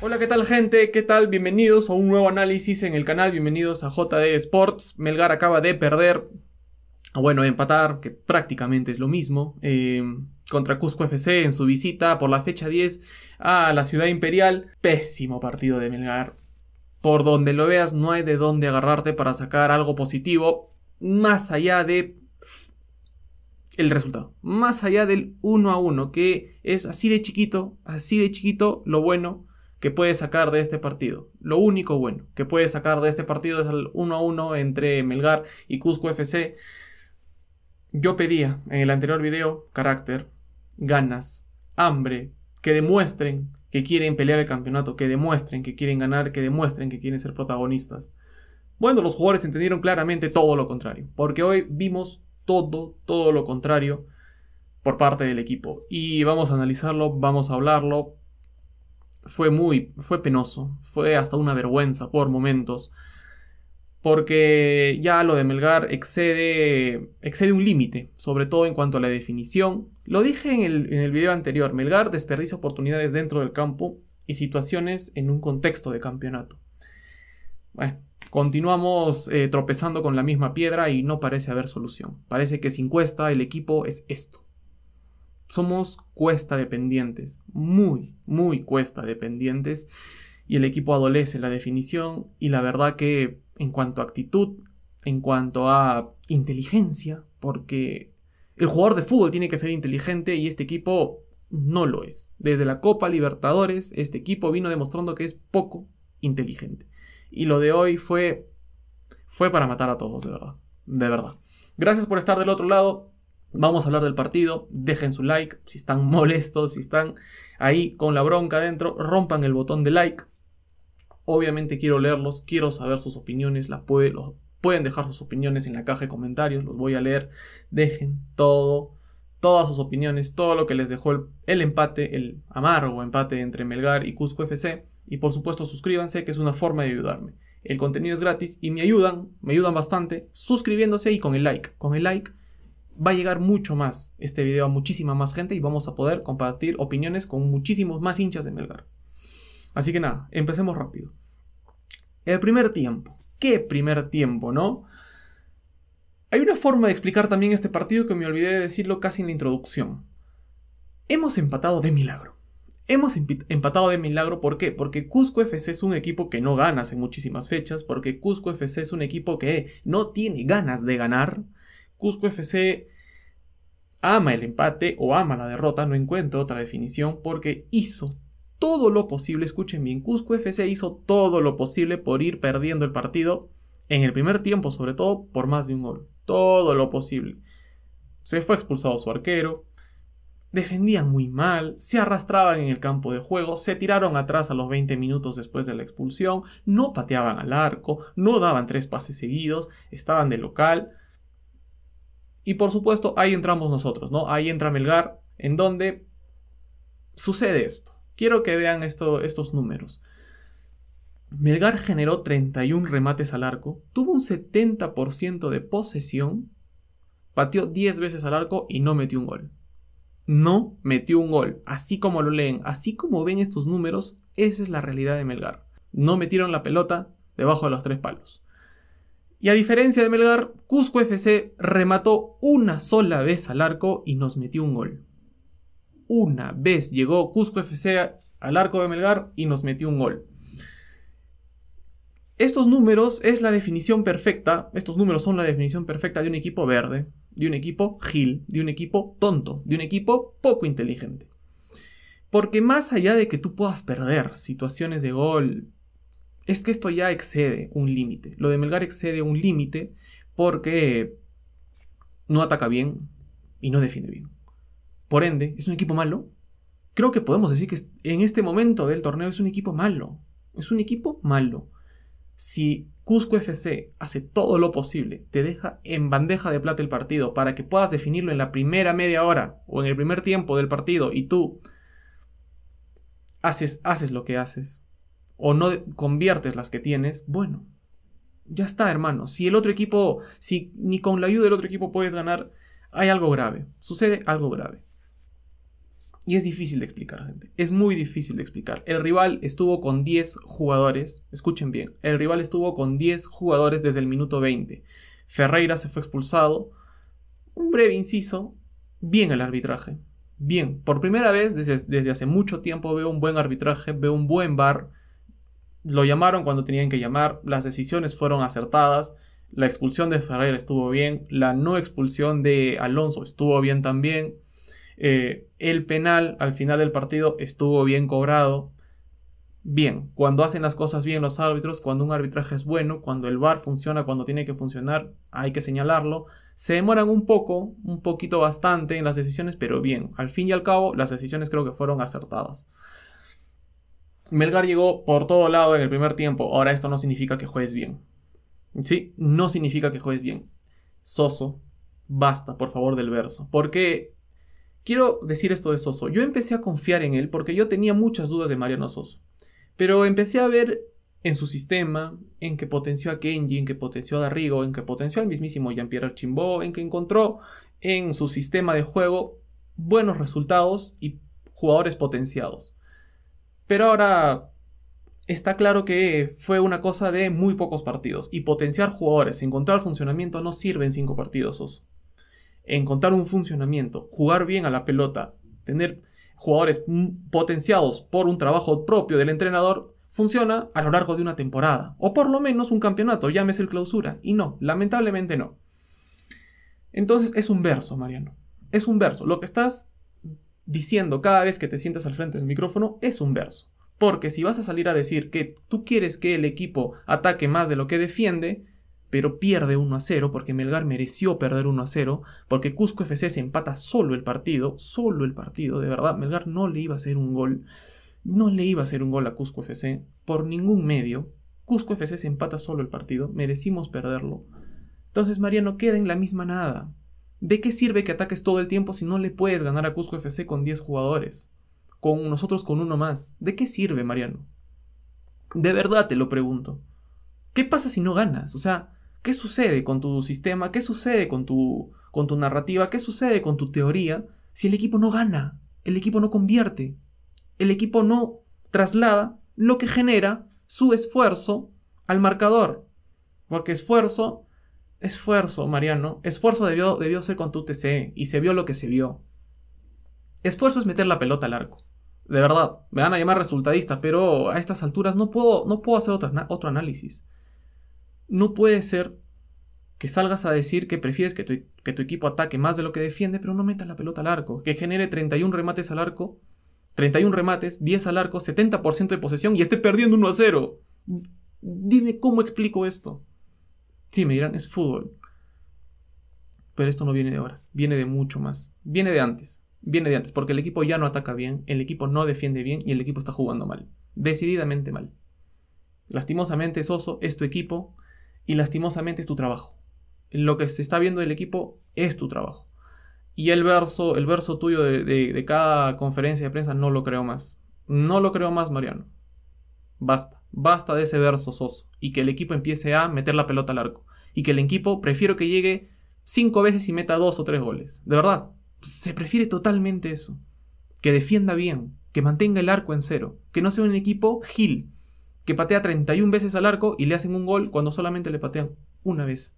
Hola, ¿qué tal gente? ¿Qué tal? Bienvenidos a un nuevo análisis en el canal, bienvenidos a JD Sports. Melgar acaba de perder, ah, bueno, empatar, que prácticamente es lo mismo, eh, contra Cusco FC en su visita por la fecha 10 a la Ciudad Imperial. Pésimo partido de Melgar. Por donde lo veas, no hay de dónde agarrarte para sacar algo positivo, más allá de el resultado. Más allá del 1 a 1, que es así de chiquito, así de chiquito lo bueno que puede sacar de este partido. Lo único bueno que puede sacar de este partido es el 1 a 1 entre Melgar y Cusco FC. Yo pedía en el anterior video carácter, ganas, hambre, que demuestren que quieren pelear el campeonato, que demuestren que quieren ganar, que demuestren que quieren ser protagonistas. Bueno, los jugadores entendieron claramente todo lo contrario, porque hoy vimos todo, todo lo contrario por parte del equipo. Y vamos a analizarlo, vamos a hablarlo, fue muy, fue penoso, fue hasta una vergüenza por momentos, porque ya lo de Melgar excede, excede un límite, sobre todo en cuanto a la definición. Lo dije en el, en video anterior, Melgar desperdicia oportunidades dentro del campo y situaciones en un contexto de campeonato. Bueno, continuamos eh, tropezando con la misma piedra y no parece haber solución. Parece que sin cuesta el equipo es esto somos cuesta dependientes, muy, muy cuesta dependientes, y el equipo adolece la definición y la verdad que en cuanto a actitud, en cuanto a inteligencia, porque el jugador de fútbol tiene que ser inteligente y este equipo no lo es. Desde la Copa Libertadores, este equipo vino demostrando que es poco inteligente. Y lo de hoy fue fue para matar a todos, de verdad. De verdad. Gracias por estar del otro lado. Vamos a hablar del partido, dejen su like, si están molestos, si están ahí con la bronca adentro, rompan el botón de like. Obviamente quiero leerlos, quiero saber sus opiniones, la pueden dejar sus opiniones en la caja de comentarios, los voy a leer. Dejen todo, todas sus opiniones, todo lo que les dejó el, el empate, el amargo empate entre Melgar y Cusco FC. Y por supuesto suscríbanse, que es una forma de ayudarme. El contenido es gratis y me ayudan, me ayudan bastante suscribiéndose y con el like. Con el like va a llegar mucho más este video a muchísima más gente y vamos a poder compartir opiniones con muchísimos más hinchas de Melgar. Así que nada, empecemos rápido. El primer tiempo. ¿Qué primer tiempo, no? Hay una forma de explicar también este partido que me olvidé de decirlo casi en la introducción. Hemos empatado de milagro. Hemos empatado de milagro, ¿por qué? Porque Cusco FC es un equipo que no gana en muchísimas fechas, porque Cusco FC es un equipo que no tiene ganas de ganar, Cusco FC ama el empate o ama la derrota, no encuentro otra definición, porque hizo todo lo posible, escuchen bien, Cusco FC hizo todo lo posible por ir perdiendo el partido en el primer tiempo, sobre todo por más de un gol, todo lo posible. Se fue expulsado su arquero, defendían muy mal, se arrastraban en el campo de juego, se tiraron atrás a los 20 minutos después de la expulsión, no pateaban al arco, no daban tres pases seguidos, estaban de local, y por supuesto, ahí entramos nosotros, ¿no? Ahí entra Melgar, en donde sucede esto. Quiero que vean esto, estos números. Melgar generó 31 remates al arco, tuvo un 70% de posesión, batió 10 veces al arco y no metió un gol. No metió un gol, así como lo leen, así como ven estos números, esa es la realidad de Melgar. No metieron la pelota debajo de los tres palos. Y a diferencia de Melgar, Cusco FC remató una sola vez al arco y nos metió un gol. Una vez llegó Cusco FC al arco de Melgar y nos metió un gol. Estos números es la definición perfecta, estos números son la definición perfecta de un equipo verde, de un equipo gil, de un equipo tonto, de un equipo poco inteligente. Porque más allá de que tú puedas perder situaciones de gol, es que esto ya excede un límite. Lo de Melgar excede un límite porque no ataca bien y no defiende bien. Por ende, es un equipo malo. Creo que podemos decir que en este momento del torneo es un equipo malo. Es un equipo malo. Si Cusco FC hace todo lo posible, te deja en bandeja de plata el partido para que puedas definirlo en la primera media hora o en el primer tiempo del partido y tú haces, haces lo que haces, o no conviertes las que tienes, bueno, ya está, hermano. Si el otro equipo, si ni con la ayuda del otro equipo puedes ganar, hay algo grave. Sucede algo grave. Y es difícil de explicar, gente. Es muy difícil de explicar. El rival estuvo con 10 jugadores. Escuchen bien. El rival estuvo con 10 jugadores desde el minuto 20. Ferreira se fue expulsado. Un breve inciso. Bien el arbitraje. Bien. Por primera vez desde, hace mucho tiempo veo un buen arbitraje, veo un buen bar lo llamaron cuando tenían que llamar, las decisiones fueron acertadas, la expulsión de Ferrer estuvo bien, la no expulsión de Alonso estuvo bien también, eh, el penal al final del partido estuvo bien cobrado. Bien, cuando hacen las cosas bien los árbitros, cuando un arbitraje es bueno, cuando el VAR funciona, cuando tiene que funcionar, hay que señalarlo. Se demoran un poco, un poquito bastante en las decisiones, pero bien, al fin y al cabo, las decisiones creo que fueron acertadas. Melgar llegó por todo lado en el primer tiempo. Ahora esto no significa que juegues bien. ¿Sí? No significa que juegues bien. Soso, basta, por favor, del verso. Porque quiero decir esto de Soso. Yo empecé a confiar en él porque yo tenía muchas dudas de Mariano Soso. Pero empecé a ver en su sistema, en que potenció a Kenji, en que potenció a Darrigo, en que potenció al mismísimo Jean-Pierre Chimbó, en que encontró en su sistema de juego buenos resultados y jugadores potenciados. Pero ahora está claro que fue una cosa de muy pocos partidos. Y potenciar jugadores, encontrar funcionamiento no sirve en cinco partidos. Encontrar un funcionamiento, jugar bien a la pelota, tener jugadores potenciados por un trabajo propio del entrenador, funciona a lo largo de una temporada. O por lo menos un campeonato, llámese el clausura. Y no, lamentablemente no. Entonces es un verso, Mariano. Es un verso. Lo que estás diciendo cada vez que te sientas al frente del micrófono es un verso. Porque si vas a salir a decir que tú quieres que el equipo ataque más de lo que defiende, pero pierde 1 a 0 porque Melgar mereció perder 1 a 0, porque Cusco FC se empata solo el partido, solo el partido, de verdad, Melgar no le iba a hacer un gol, no le iba a hacer un gol a Cusco FC por ningún medio. Cusco FC se empata solo el partido, merecimos perderlo. Entonces Mariano queda en la misma nada. ¿De qué sirve que ataques todo el tiempo si no le puedes ganar a Cusco FC con 10 jugadores? Con nosotros con uno más. ¿De qué sirve, Mariano? De verdad te lo pregunto. ¿Qué pasa si no ganas? O sea, ¿qué sucede con tu sistema? ¿Qué sucede con tu, con tu narrativa? ¿Qué sucede con tu teoría si el equipo no gana? El equipo no convierte. El equipo no traslada lo que genera su esfuerzo al marcador. Porque esfuerzo esfuerzo, Mariano, esfuerzo debió, debió ser con tu TC y se vio lo que se vio. Esfuerzo es meter la pelota al arco. De verdad, me van a llamar resultadista, pero a estas alturas no puedo, no puedo hacer otro, otro análisis. No puede ser que salgas a decir que prefieres que tu, equipo ataque más de lo que defiende, pero no metas la pelota al arco, que genere 31 remates al arco, 31 remates, 10 al arco, 70% de posesión y esté perdiendo 1 a 0. Dime cómo explico esto. Sí, me dirán, es fútbol. Pero esto no viene de ahora, viene de mucho más, viene de antes, viene de antes, porque el equipo ya no ataca bien, el equipo no defiende bien y el equipo está jugando mal, decididamente mal. Lastimosamente, Soso es tu equipo y lastimosamente es tu trabajo. Lo que se está viendo del equipo es tu trabajo. Y el verso, el verso tuyo de cada conferencia de prensa no lo creo más. No lo creo más, Mariano. Basta. Basta de ese verso soso y que el equipo empiece a meter la pelota al arco. Y que el equipo prefiero que llegue cinco veces y meta dos o tres goles. De verdad, se prefiere totalmente eso. Que defienda bien, que mantenga el arco en cero, que no sea un equipo gil, que patea 31 veces al arco y le hacen un gol cuando solamente le patean una vez.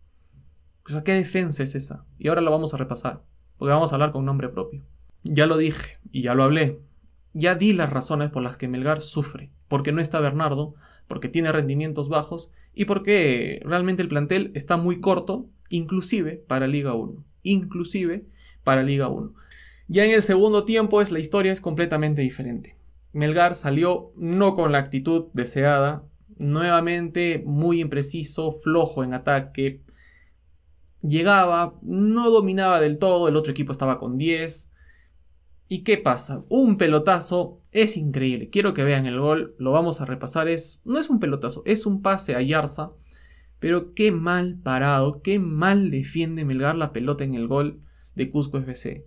O sea, ¿qué defensa es esa? Y ahora lo vamos a repasar, porque vamos a hablar con un nombre propio. Ya lo dije y ya lo hablé, ya di las razones por las que Melgar sufre, porque no está Bernardo, porque tiene rendimientos bajos y porque realmente el plantel está muy corto, inclusive para Liga 1, inclusive para Liga 1. Ya en el segundo tiempo es la historia es completamente diferente. Melgar salió no con la actitud deseada, nuevamente muy impreciso, flojo en ataque. Llegaba, no dominaba del todo, el otro equipo estaba con 10, ¿Y qué pasa? Un pelotazo es increíble. Quiero que vean el gol, lo vamos a repasar. Es, no es un pelotazo, es un pase a Yarza. Pero qué mal parado, qué mal defiende Melgar la pelota en el gol de Cusco FC.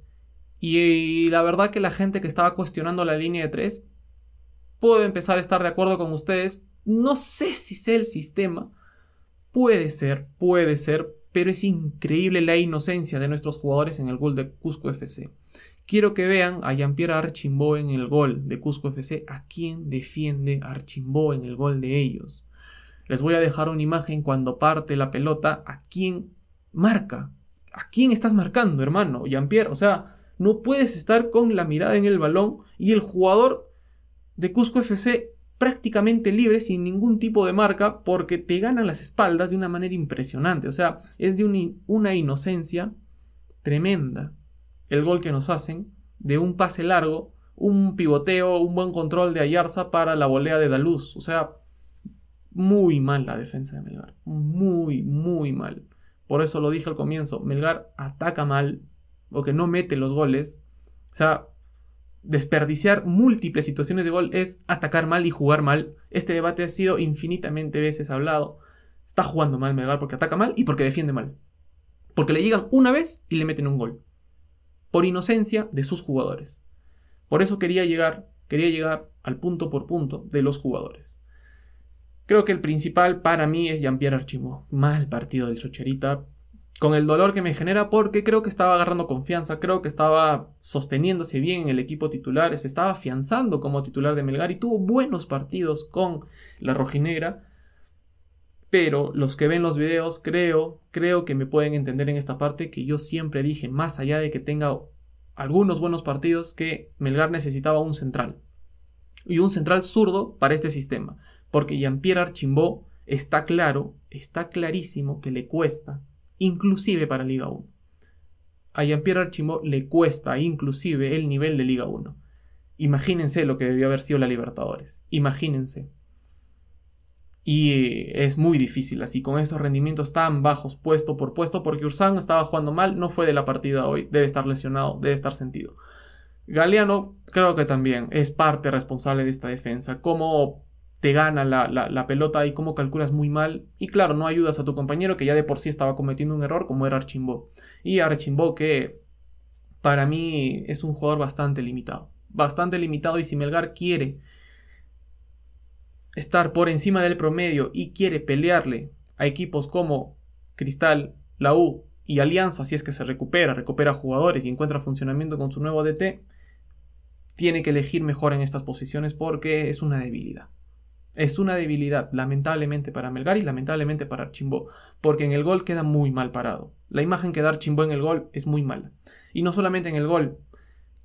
Y, la verdad que la gente que estaba cuestionando la línea de 3, puedo empezar a estar de acuerdo con ustedes. No sé si sé el sistema. Puede ser, puede ser, pero es increíble la inocencia de nuestros jugadores en el gol de Cusco FC. Quiero que vean a Jean-Pierre Archimbó en el gol de Cusco FC, a quien defiende Archimbó en el gol de ellos. Les voy a dejar una imagen cuando parte la pelota, a quién marca. ¿A quién estás marcando, hermano? Jean-Pierre, o sea, no puedes estar con la mirada en el balón y el jugador de Cusco FC prácticamente libre sin ningún tipo de marca porque te ganan las espaldas de una manera impresionante. O sea, es de una inocencia tremenda el gol que nos hacen, de un pase largo, un pivoteo, un buen control de Ayarza para la volea de Daluz. O sea, muy mal la defensa de Melgar. Muy, muy mal. Por eso lo dije al comienzo, Melgar ataca mal, porque no mete los goles. O sea, desperdiciar múltiples situaciones de gol es atacar mal y jugar mal. Este debate ha sido infinitamente veces hablado. Está jugando mal Melgar porque ataca mal y porque defiende mal. Porque le llegan una vez y le meten un gol por inocencia de sus jugadores. Por eso quería llegar, quería llegar al punto por punto de los jugadores. Creo que el principal para mí es Jean-Pierre Mal partido del Chocherita. Con el dolor que me genera porque creo que estaba agarrando confianza, creo que estaba sosteniéndose bien en el equipo titular, se estaba afianzando como titular de Melgar y tuvo buenos partidos con la Rojinegra pero los que ven los videos creo, creo que me pueden entender en esta parte que yo siempre dije, más allá de que tenga algunos buenos partidos, que Melgar necesitaba un central. Y un central zurdo para este sistema, porque Jean-Pierre Archimbó está claro, está clarísimo que le cuesta, inclusive para Liga 1. A Jean-Pierre Archimbó le cuesta inclusive el nivel de Liga 1. Imagínense lo que debió haber sido la Libertadores. Imagínense. Y es muy difícil así, con estos rendimientos tan bajos, puesto por puesto, porque Ursan estaba jugando mal, no fue de la partida hoy, debe estar lesionado, debe estar sentido. Galeano creo que también es parte responsable de esta defensa, cómo te gana la, pelota y cómo calculas muy mal. Y claro, no ayudas a tu compañero que ya de por sí estaba cometiendo un error como era Archimbo. Y Archimbo que para mí es un jugador bastante limitado, bastante limitado y si Melgar quiere estar por encima del promedio y quiere pelearle a equipos como Cristal, la U y Alianza, si es que se recupera, recupera jugadores y encuentra funcionamiento con su nuevo DT, tiene que elegir mejor en estas posiciones porque es una debilidad. Es una debilidad, lamentablemente para Melgar y lamentablemente para Archimbó, porque en el gol queda muy mal parado. La imagen que da Archimbó en el gol es muy mala. Y no solamente en el gol,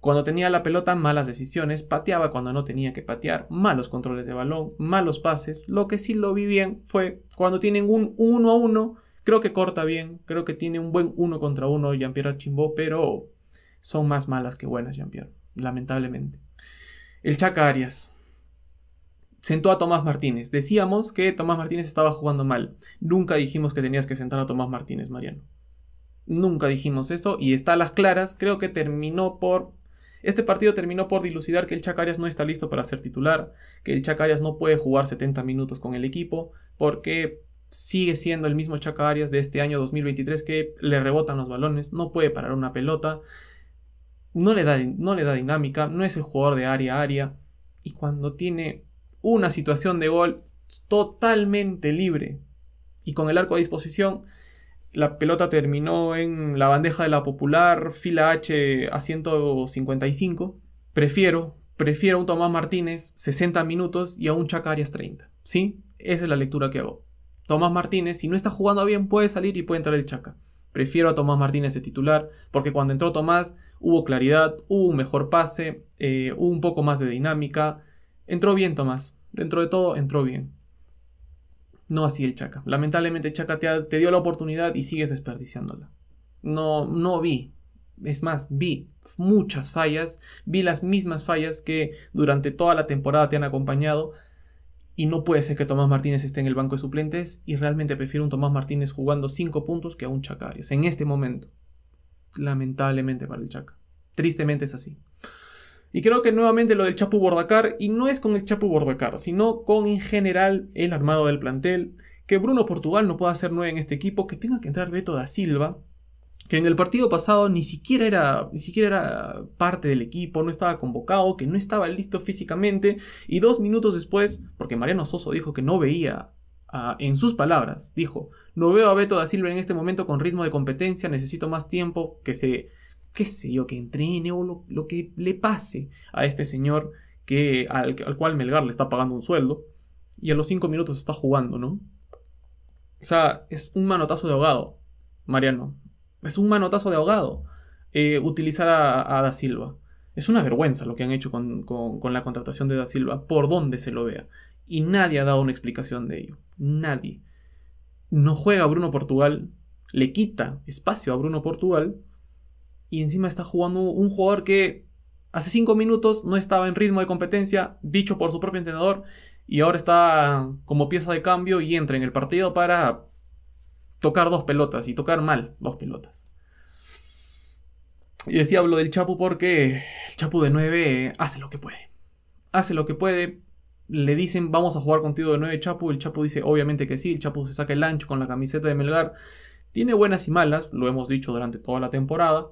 cuando tenía la pelota, malas decisiones, pateaba cuando no tenía que patear, malos controles de balón, malos pases. Lo que sí lo vi bien fue cuando tienen un 1 a 1, creo que corta bien, creo que tiene un buen 1 contra 1 Jean-Pierre Archimbó, pero son más malas que buenas Jean-Pierre, lamentablemente. El Chaca Arias. Sentó a Tomás Martínez. Decíamos que Tomás Martínez estaba jugando mal. Nunca dijimos que tenías que sentar a Tomás Martínez, Mariano. Nunca dijimos eso y está a las claras. Creo que terminó por este partido terminó por dilucidar que el Chacarias no está listo para ser titular, que el Chacarias no puede jugar 70 minutos con el equipo, porque sigue siendo el mismo Chacarias de este año 2023 que le rebotan los balones, no puede parar una pelota, no le da, no le da dinámica, no es el jugador de área a área, y cuando tiene una situación de gol totalmente libre y con el arco a disposición, la pelota terminó en la bandeja de la popular, fila H a 155. Prefiero, prefiero a un Tomás Martínez 60 minutos y a un Arias 30. ¿Sí? Esa es la lectura que hago. Tomás Martínez, si no está jugando bien, puede salir y puede entrar el Chaca. Prefiero a Tomás Martínez de titular, porque cuando entró Tomás hubo claridad, hubo un mejor pase, eh, hubo un poco más de dinámica. Entró bien Tomás, dentro de todo entró bien. No así el Chaca. Lamentablemente Chaca te, te dio la oportunidad y sigues desperdiciándola. No, no vi. Es más, vi muchas fallas, vi las mismas fallas que durante toda la temporada te han acompañado y no puede ser que Tomás Martínez esté en el banco de suplentes y realmente prefiero un Tomás Martínez jugando cinco puntos que a un Chaca en este momento. Lamentablemente para el Chaca. Tristemente es así. Y creo que nuevamente lo del Chapu Bordacar, y no es con el Chapu Bordacar, sino con en general el armado del plantel, que Bruno Portugal no pueda ser nueve en este equipo, que tenga que entrar Beto da Silva, que en el partido pasado ni siquiera era, ni siquiera era parte del equipo, no estaba convocado, que no estaba listo físicamente, y dos minutos después, porque Mariano Soso dijo que no veía en sus palabras, dijo, no veo a Beto da Silva en este momento con ritmo de competencia, necesito más tiempo, que se qué sé yo, que entrene o lo, que le pase a este señor que, al, cual Melgar le está pagando un sueldo y a los cinco minutos está jugando, ¿no? O sea, es un manotazo de ahogado, Mariano. Es un manotazo de ahogado eh, utilizar a, Da Silva. Es una vergüenza lo que han hecho con, con la contratación de Da Silva, por donde se lo vea. Y nadie ha dado una explicación de ello. Nadie. No juega Bruno Portugal, le quita espacio a Bruno Portugal y encima está jugando un jugador que hace 5 minutos no estaba en ritmo de competencia, dicho por su propio entrenador, y ahora está como pieza de cambio y entra en el partido para tocar dos pelotas y tocar mal dos pelotas. Y decía, hablo del Chapu porque el Chapu de 9 hace lo que puede. Hace lo que puede. Le dicen, vamos a jugar contigo de 9 Chapu. El Chapu dice, obviamente que sí. El Chapu se saca el ancho con la camiseta de Melgar. Tiene buenas y malas, lo hemos dicho durante toda la temporada.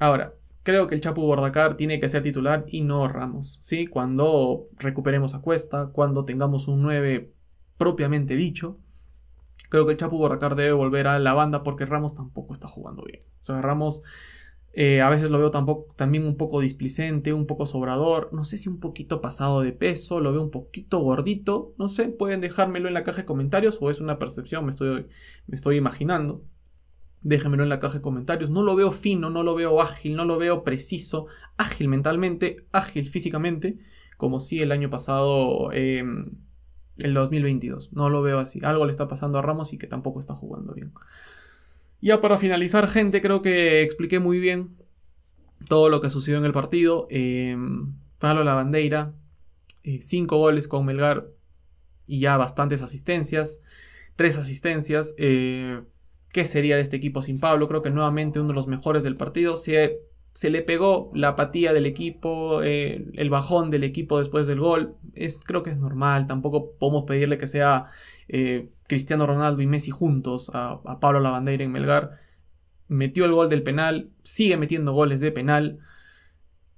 Ahora, creo que el Chapu Bordacar tiene que ser titular y no Ramos, ¿sí? Cuando recuperemos a Cuesta, cuando tengamos un 9 propiamente dicho, creo que el Chapu Bordacar debe volver a la banda porque Ramos tampoco está jugando bien. O sea, Ramos eh, a veces lo veo tampoco, también un poco displicente, un poco sobrador, no sé si un poquito pasado de peso, lo veo un poquito gordito, no sé, pueden dejármelo en la caja de comentarios o es una percepción, me estoy, me estoy imaginando déjenmelo en la caja de comentarios. No lo veo fino, no lo veo ágil, no lo veo preciso, ágil mentalmente, ágil físicamente, como si el año pasado, em, el 2022. No lo veo así. Algo le está pasando a Ramos y que tampoco está jugando bien. Ya para finalizar, gente, creo que expliqué muy bien todo lo que sucedió en el partido. Em, Palo La bandera eh, Cinco goles con Melgar y ya bastantes asistencias. Tres asistencias. Eh, ¿Qué sería de este equipo sin Pablo? Creo que nuevamente uno de los mejores del partido. Se, se le pegó la apatía del equipo, eh, el bajón del equipo después del gol. Es, creo que es normal. Tampoco podemos pedirle que sea eh, Cristiano Ronaldo y Messi juntos a, a Pablo Lavandeira en Melgar. Metió el gol del penal, sigue metiendo goles de penal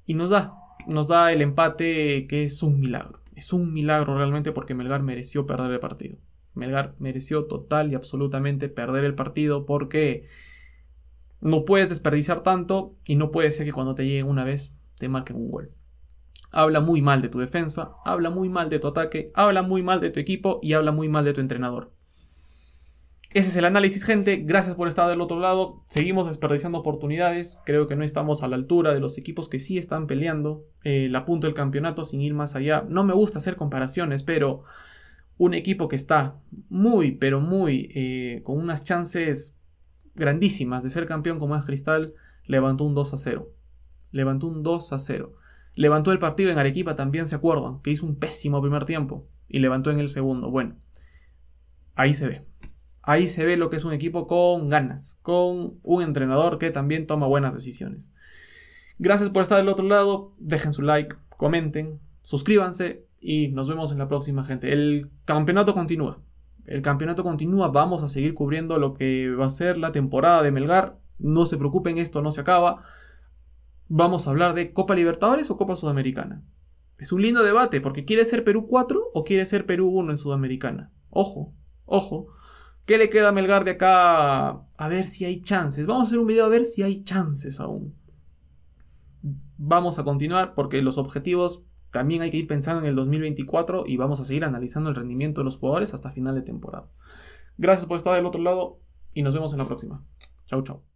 y nos da, nos da el empate que es un milagro. Es un milagro realmente porque Melgar mereció perder el partido. Melgar mereció total y absolutamente perder el partido porque no puedes desperdiciar tanto y no puede ser que cuando te lleguen una vez te marquen un gol. Habla muy mal de tu defensa, habla muy mal de tu ataque, habla muy mal de tu equipo y habla muy mal de tu entrenador. Ese es el análisis, gente. Gracias por estar del otro lado. Seguimos desperdiciando oportunidades. Creo que no estamos a la altura de los equipos que sí están peleando eh, la punta del campeonato sin ir más allá. No me gusta hacer comparaciones, pero un equipo que está muy, pero muy, eh, con unas chances grandísimas de ser campeón con más Cristal, levantó un 2 a 0. Levantó un 2 a 0. Levantó el partido en Arequipa también, se acuerdan, que hizo un pésimo primer tiempo y levantó en el segundo. Bueno, ahí se ve. Ahí se ve lo que es un equipo con ganas, con un entrenador que también toma buenas decisiones. Gracias por estar del otro lado, dejen su like, comenten, suscríbanse y nos vemos en la próxima, gente. El campeonato continúa. El campeonato continúa. Vamos a seguir cubriendo lo que va a ser la temporada de Melgar. No se preocupen, esto no se acaba. Vamos a hablar de Copa Libertadores o Copa Sudamericana. Es un lindo debate, porque ¿quiere ser Perú 4 o quiere ser Perú 1 en Sudamericana? Ojo, ojo. ¿Qué le queda a Melgar de acá? A ver si hay chances. Vamos a hacer un video a ver si hay chances aún. Vamos a continuar porque los objetivos también hay que ir pensando en el 2024 y vamos a seguir analizando el rendimiento de los jugadores hasta final de temporada. Gracias por estar del otro lado y nos vemos en la próxima. Chau, chau.